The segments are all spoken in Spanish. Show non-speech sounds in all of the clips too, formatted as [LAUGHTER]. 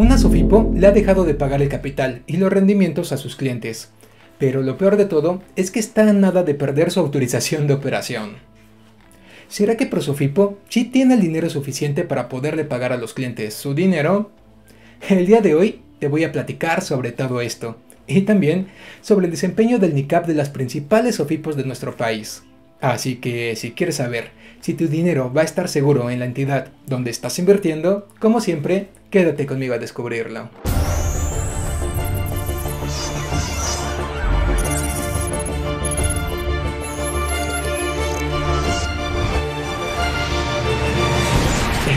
Una Sofipo le ha dejado de pagar el capital y los rendimientos a sus clientes, pero lo peor de todo es que está a nada de perder su autorización de operación. ¿Será que Prosofipo sí tiene el dinero suficiente para poderle pagar a los clientes su dinero? El día de hoy te voy a platicar sobre todo esto y también sobre el desempeño del NICAP de las principales Sofipos de nuestro país. Así que si quieres saber si tu dinero va a estar seguro en la entidad donde estás invirtiendo, como siempre, quédate conmigo a descubrirlo.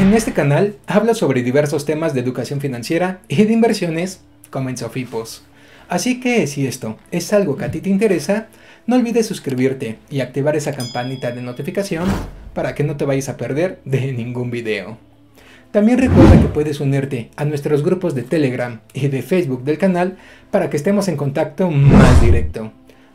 En este canal hablo sobre diversos temas de educación financiera y de inversiones como en Sofipos. Así que si esto es algo que a ti te interesa, no olvides suscribirte y activar esa campanita de notificación para que no te vayas a perder de [LAUGHS] ningún video. También recuerda que puedes unirte a nuestros grupos de Telegram y de Facebook del canal para que estemos en contacto más directo.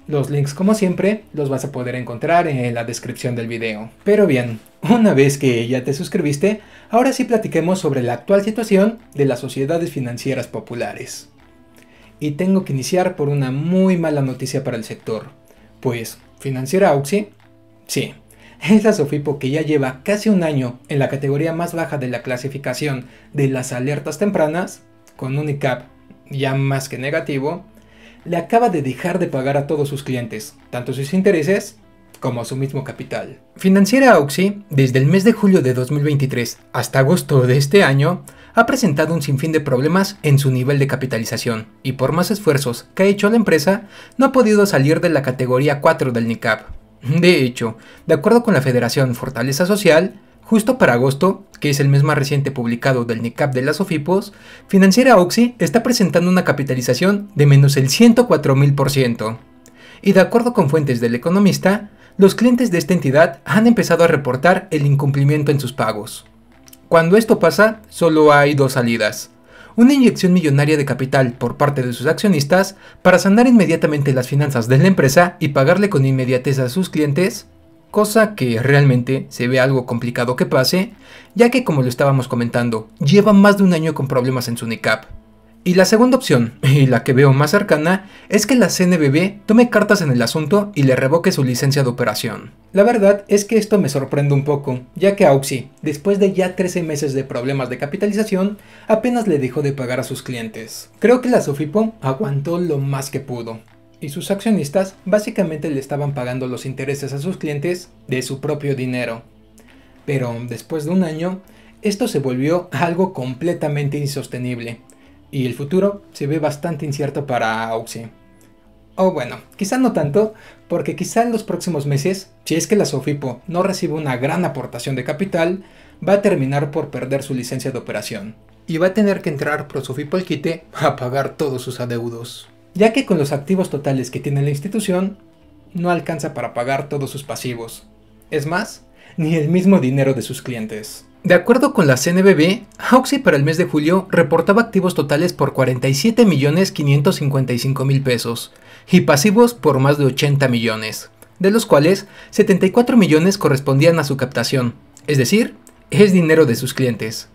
Los links como siempre los vas a poder encontrar en la descripción del video. Pero bien, una vez que ya te suscribiste, ahora sí platiquemos sobre la actual situación de las sociedades financieras populares. Y tengo que iniciar por una muy mala noticia para el sector, pues financiera Auxi, sí, [LAUGHS] es la Sofipo que ya lleva casi un año en la categoría más baja de la clasificación de las alertas tempranas, con un ICAP ya más que negativo, le acaba de dejar de pagar a todos sus clientes, tanto sus intereses como su mismo capital. Financiera Auxi, desde el mes de julio de 2023 hasta agosto de este año, ha presentado un sinfín de problemas en su nivel de capitalización y por más esfuerzos que ha hecho la empresa, no ha podido salir de la categoría 4 del NICAP. De hecho, de acuerdo con la Federación Fortaleza Social, Justo para agosto, que es el mes más reciente publicado del NICAP de las OFIPOS, Financiera Oxy está presentando una capitalización de menos el 104.000%. Y de acuerdo con fuentes del economista, los clientes de esta entidad han empezado a reportar el incumplimiento en sus pagos. Cuando esto pasa, solo hay dos salidas una inyección millonaria de capital por parte de sus accionistas para sanar inmediatamente las finanzas de la empresa y pagarle con inmediatez a sus clientes, cosa que realmente se ve algo complicado que pase, ya que como lo estábamos comentando, lleva más de un año con problemas en su y la segunda opción, [LAUGHS] y la que veo más cercana, es que la CNBB tome cartas en el asunto y le revoque su licencia de operación. La verdad es que esto me sorprende un poco, ya que Auxi, después de ya 13 meses de problemas de capitalización, apenas le dejó de pagar a sus clientes. Creo que la Sofipo aguantó lo más que pudo, y sus accionistas básicamente le estaban pagando los intereses a sus clientes de su propio dinero. Pero después de un año, esto se volvió algo completamente insostenible y el futuro se ve bastante incierto para Auxi. O bueno, quizá no tanto, porque quizá en los próximos meses, si es que la Sofipo no recibe una gran aportación de capital, va a terminar por perder su licencia de operación. Y va a tener que entrar SOFIPO al quite a pagar todos sus adeudos. Ya que con los activos totales que tiene la institución, no alcanza para pagar todos sus pasivos. Es más, ni el mismo dinero de sus clientes. De acuerdo con la CNBB, Auxi para el mes de julio reportaba activos totales por $47,555,000 pesos y pasivos por más de 80 millones, de los cuales 74 millones correspondían a su captación, es decir, es dinero de sus clientes.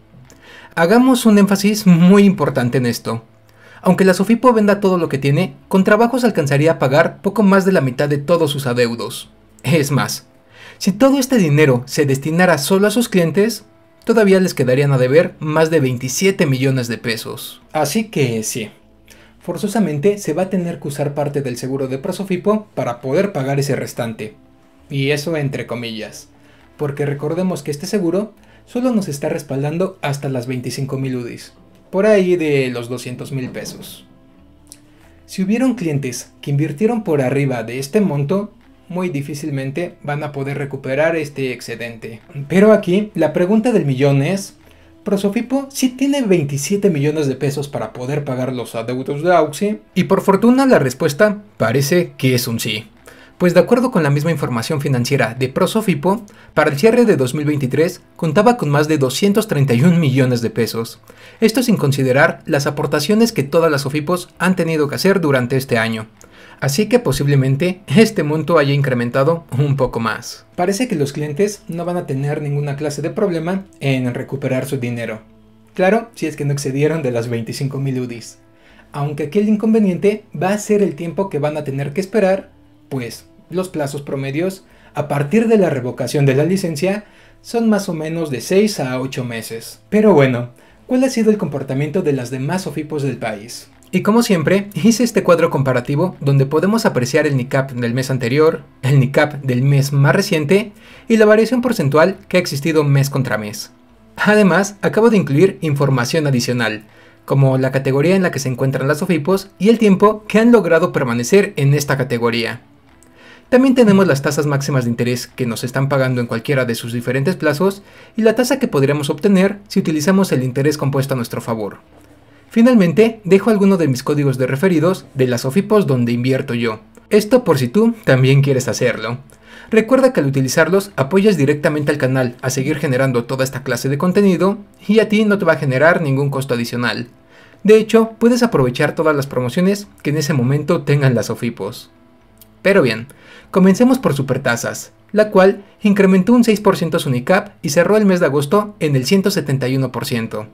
Hagamos un énfasis muy importante en esto. Aunque la Sofipo venda todo lo que tiene, con trabajos alcanzaría a pagar poco más de la mitad de todos sus adeudos. Es más, si todo este dinero se destinara solo a sus clientes, todavía les quedarían a deber más de 27 millones de pesos. Así que sí, forzosamente se va a tener que usar parte del seguro de Prosofipo para poder pagar ese restante. Y eso entre comillas, porque recordemos que este seguro solo nos está respaldando hasta las 25 mil UDIs, por ahí de los 200 mil pesos. Si hubieron clientes que invirtieron por arriba de este monto, muy difícilmente van a poder recuperar este excedente. Pero aquí la pregunta del millón es, Prosofipo sí tiene 27 millones de pesos para poder pagar los adeudos de Auxi y por fortuna la respuesta parece que es un sí. Pues de acuerdo con la misma información financiera de Prosofipo, para el cierre de 2023 contaba con más de 231 millones de pesos. Esto sin considerar las aportaciones que todas las Sofipos han tenido que hacer durante este año así que posiblemente este monto haya incrementado un poco más. Parece que los clientes no van a tener ninguna clase de problema en recuperar su dinero. Claro, si es que no excedieron de las 25.000 UDIs. Aunque aquí el inconveniente va a ser el tiempo que van a tener que esperar, pues los plazos promedios a partir de la revocación de la licencia son más o menos de 6 a 8 meses. Pero bueno, ¿cuál ha sido el comportamiento de las demás OFIPOS del país? Y como siempre, hice este cuadro comparativo donde podemos apreciar el NICAP del mes anterior, el NICAP del mes más reciente y la variación porcentual que ha existido mes contra mes. Además, acabo de incluir información adicional, como la categoría en la que se encuentran las OFIPOS y el tiempo que han logrado permanecer en esta categoría. También tenemos las tasas máximas de interés que nos están pagando en cualquiera de sus diferentes plazos y la tasa que podríamos obtener si utilizamos el interés compuesto a nuestro favor. Finalmente, dejo alguno de mis códigos de referidos de las Ofipos donde invierto yo. Esto por si tú también quieres hacerlo. Recuerda que al utilizarlos apoyas directamente al canal a seguir generando toda esta clase de contenido y a ti no te va a generar ningún costo adicional. De hecho, puedes aprovechar todas las promociones que en ese momento tengan las Ofipos. Pero bien, comencemos por Supertasas, la cual incrementó un 6% su NICAP y cerró el mes de agosto en el 171%.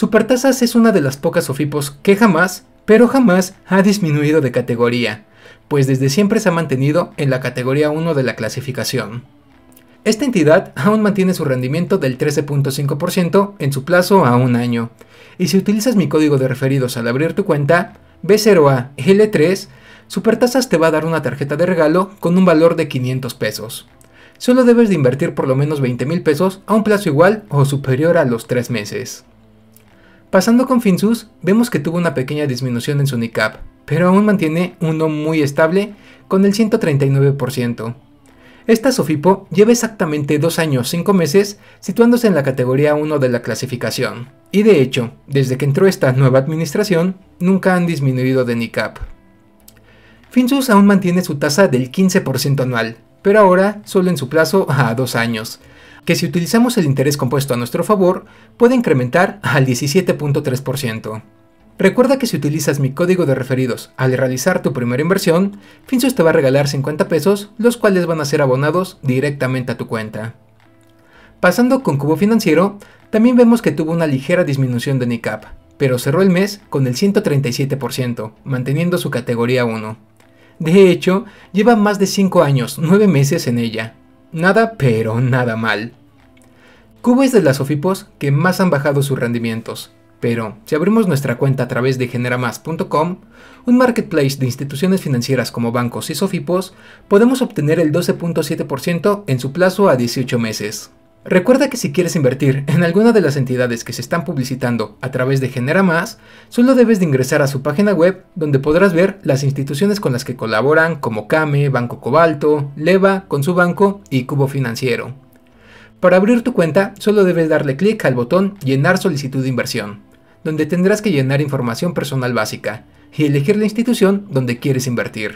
Supertasas es una de las pocas Ofipos que jamás, pero jamás ha disminuido de categoría, pues desde siempre se ha mantenido en la categoría 1 de la clasificación. Esta entidad aún mantiene su rendimiento del 13.5% en su plazo a un año, y si utilizas mi código de referidos al abrir tu cuenta, B0AL3, Supertasas te va a dar una tarjeta de regalo con un valor de 500 pesos. Solo debes de invertir por lo menos 20 mil pesos a un plazo igual o superior a los 3 meses. Pasando con Finsus, vemos que tuvo una pequeña disminución en su NICAP, pero aún mantiene uno muy estable con el 139%. Esta Sofipo lleva exactamente 2 años 5 meses situándose en la categoría 1 de la clasificación, y de hecho, desde que entró esta nueva administración, nunca han disminuido de NICAP. Finsus aún mantiene su tasa del 15% anual, pero ahora solo en su plazo [LAUGHS] a 2 años, que si utilizamos el interés compuesto a nuestro favor, puede incrementar al 17.3%. Recuerda que si utilizas mi código de referidos al realizar tu primera inversión, finso te va a regalar 50 pesos, los cuales van a ser abonados directamente a tu cuenta. Pasando con Cubo Financiero, también vemos que tuvo una ligera disminución de NICAP, pero cerró el mes con el 137%, manteniendo su categoría 1. De hecho, lleva más de 5 años, 9 meses en ella, Nada, pero nada mal. Cuba es de las Sofipos que más han bajado sus rendimientos, pero si abrimos nuestra cuenta a través de generamas.com, un marketplace de instituciones financieras como bancos y Sofipos, podemos obtener el 12.7% en su plazo a 18 meses. Recuerda que si quieres invertir en alguna de las entidades que se están publicitando a través de Genera Más, solo debes de ingresar a su página web donde podrás ver las instituciones con las que colaboran como Came, Banco Cobalto, Leva, con su banco y Cubo Financiero. Para abrir tu cuenta, solo debes darle clic al botón Llenar solicitud de inversión, donde tendrás que llenar información personal básica y elegir la institución donde quieres invertir.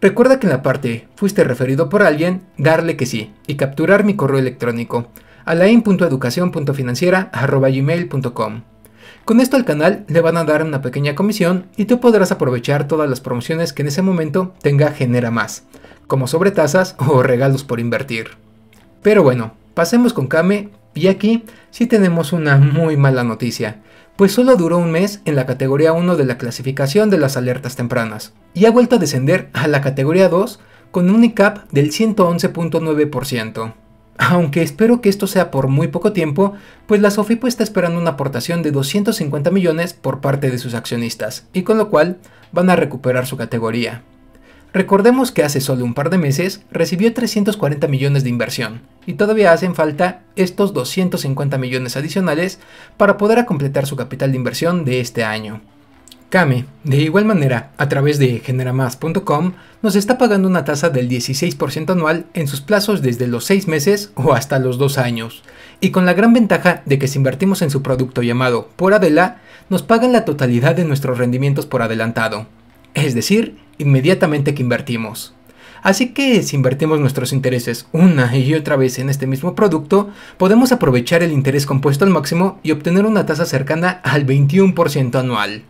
Recuerda que en la parte fuiste referido por alguien, darle que sí y capturar mi correo electrónico alain.educacion.financiera.gmail.com Con esto al canal le van a dar una pequeña comisión y tú podrás aprovechar todas las promociones que en ese momento tenga Genera Más, como sobretasas o regalos por invertir. Pero bueno, pasemos con Kame y aquí sí tenemos una muy mala noticia pues solo duró un mes en la categoría 1 de la clasificación de las alertas tempranas, y ha vuelto a descender a la categoría 2 con un ICAP del 111.9%. Aunque espero que esto sea por muy poco tiempo, pues la Sofipo está esperando una aportación de 250 millones por parte de sus accionistas, y con lo cual van a recuperar su categoría. Recordemos que hace solo un par de meses recibió 340 millones de inversión y todavía hacen falta estos 250 millones adicionales para poder completar su capital de inversión de este año. Kame, de igual manera, a través de generamás.com, nos está pagando una tasa del 16% anual en sus plazos desde los 6 meses o hasta los 2 años, y con la gran ventaja de que si invertimos en su producto llamado Por Adela, nos pagan la totalidad de nuestros rendimientos por adelantado, es decir, inmediatamente que invertimos. Así que si invertimos nuestros intereses una y otra vez en este mismo producto, podemos aprovechar el interés compuesto al máximo y obtener una tasa cercana al 21% anual.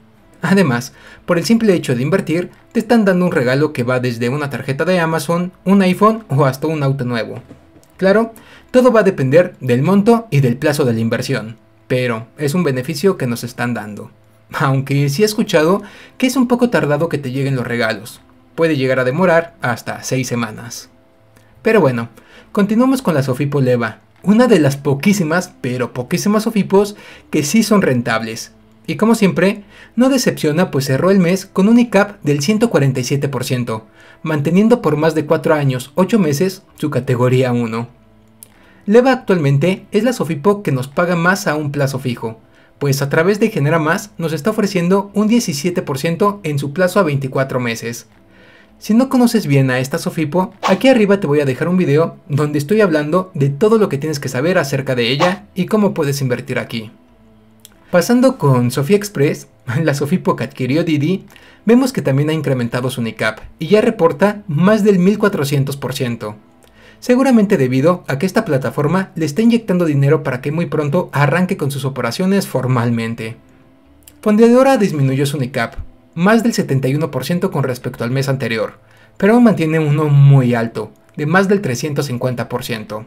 Además, por el simple hecho de invertir, te están dando un regalo que va desde una tarjeta de Amazon, un iPhone o hasta un auto nuevo. Claro, todo va a depender del monto y del plazo de la inversión, pero es un beneficio que nos están dando aunque sí he escuchado que es un poco tardado que te lleguen los regalos. Puede llegar a demorar hasta 6 semanas. Pero bueno, continuamos con la Sofipo Leva, una de las poquísimas, pero poquísimas Sofipos que sí son rentables. Y como siempre, no decepciona pues cerró el mes con un ICAP del 147%, manteniendo por más de 4 años 8 meses su categoría 1. Leva actualmente es la Sofipo que nos paga más a un plazo fijo, pues a través de Genera Más nos está ofreciendo un 17% en su plazo a 24 meses. Si no conoces bien a esta Sofipo, aquí arriba te voy a dejar un video donde estoy hablando de todo lo que tienes que saber acerca de ella y cómo puedes invertir aquí. Pasando con Sofía Express, [LAUGHS] la Sofipo que adquirió Didi, vemos que también ha incrementado su NICAP y ya reporta más del 1400% seguramente debido a que esta plataforma le está inyectando dinero para que muy pronto arranque con sus operaciones formalmente. Fondeadora disminuyó su NICAP, más del 71% con respecto al mes anterior, pero aún mantiene uno muy alto, de más del 350%.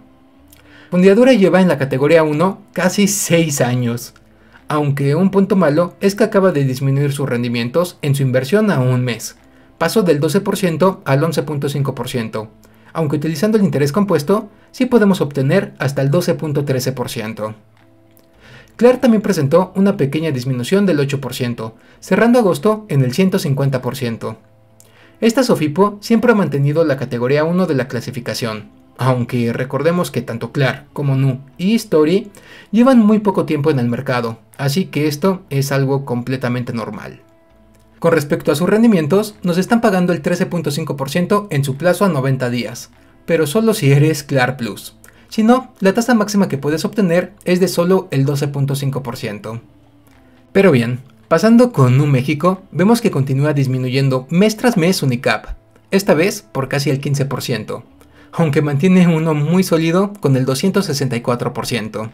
Fondeadora lleva en la categoría 1 casi 6 años, aunque un punto malo es que acaba de disminuir sus rendimientos en su inversión a un mes, pasó del 12% al 11.5%, aunque utilizando el interés compuesto, sí podemos obtener hasta el 12.13%. Claire también presentó una pequeña disminución del 8%, cerrando agosto en el 150%. Esta Sofipo siempre ha mantenido la categoría 1 de la clasificación, aunque recordemos que tanto Claire como Nu y Story llevan muy poco tiempo en el mercado, así que esto es algo completamente normal. Con respecto a sus rendimientos, nos están pagando el 13.5% en su plazo a 90 días, pero solo si eres Clar Plus. Si no, la tasa máxima que puedes obtener es de solo el 12.5%. Pero bien, pasando con un México, vemos que continúa disminuyendo mes tras mes Unicap, esta vez por casi el 15%, aunque mantiene uno muy sólido con el 264%.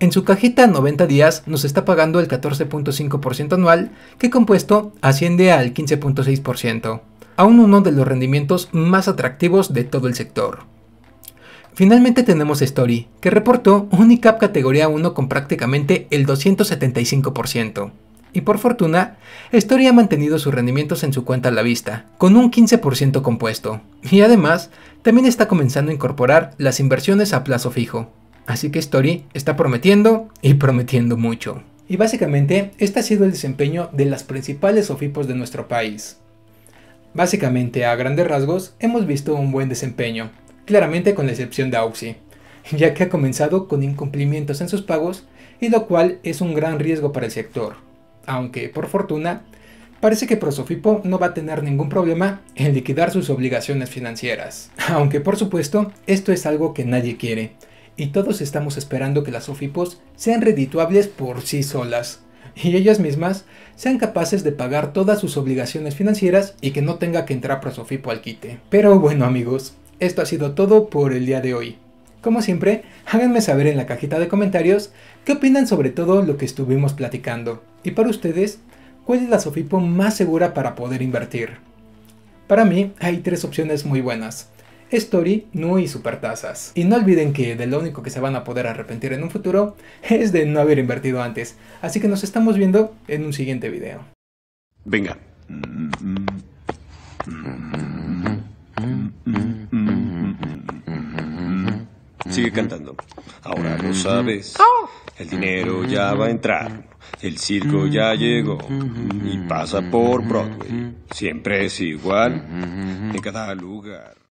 En su cajita 90 días nos está pagando el 14.5% anual, que compuesto asciende al 15.6%, aún uno de los rendimientos más atractivos de todo el sector. Finalmente tenemos Story, que reportó un ICAP categoría 1 con prácticamente el 275%. Y por fortuna, Story ha mantenido sus rendimientos en su cuenta a la vista, con un 15% compuesto, y además también está comenzando a incorporar las inversiones a plazo fijo, Así que Story está prometiendo y prometiendo mucho. Y básicamente, este ha sido el desempeño de las principales SOFIPOs de nuestro país. Básicamente, a grandes rasgos, hemos visto un buen desempeño, claramente con la excepción de Auxi, [LAUGHS] ya que ha comenzado con incumplimientos en sus pagos y lo cual es un gran riesgo para el sector. Aunque, por fortuna, parece que Prosofipo no va a tener ningún problema en liquidar sus obligaciones financieras. [LAUGHS] Aunque, por supuesto, esto es algo que nadie quiere, y todos estamos esperando que las OFIPOS sean redituables por sí solas y ellas mismas sean capaces de pagar todas sus obligaciones financieras y que no tenga que entrar Sofipo al quite. Pero bueno amigos, esto ha sido todo por el día de hoy. Como siempre, háganme saber en la cajita de comentarios qué opinan sobre todo lo que estuvimos platicando y para ustedes, cuál es la Sofipo más segura para poder invertir. Para mí hay tres opciones muy buenas. Story, no y Supertasas. Y no olviden que de lo único que se van a poder arrepentir en un futuro [LAUGHS] es de no haber invertido antes. Así que nos estamos viendo en un siguiente video. Venga. Sigue cantando. Ahora lo sabes. El dinero ya va a entrar. El circo ya llegó y pasa por Broadway. Siempre es igual en cada lugar.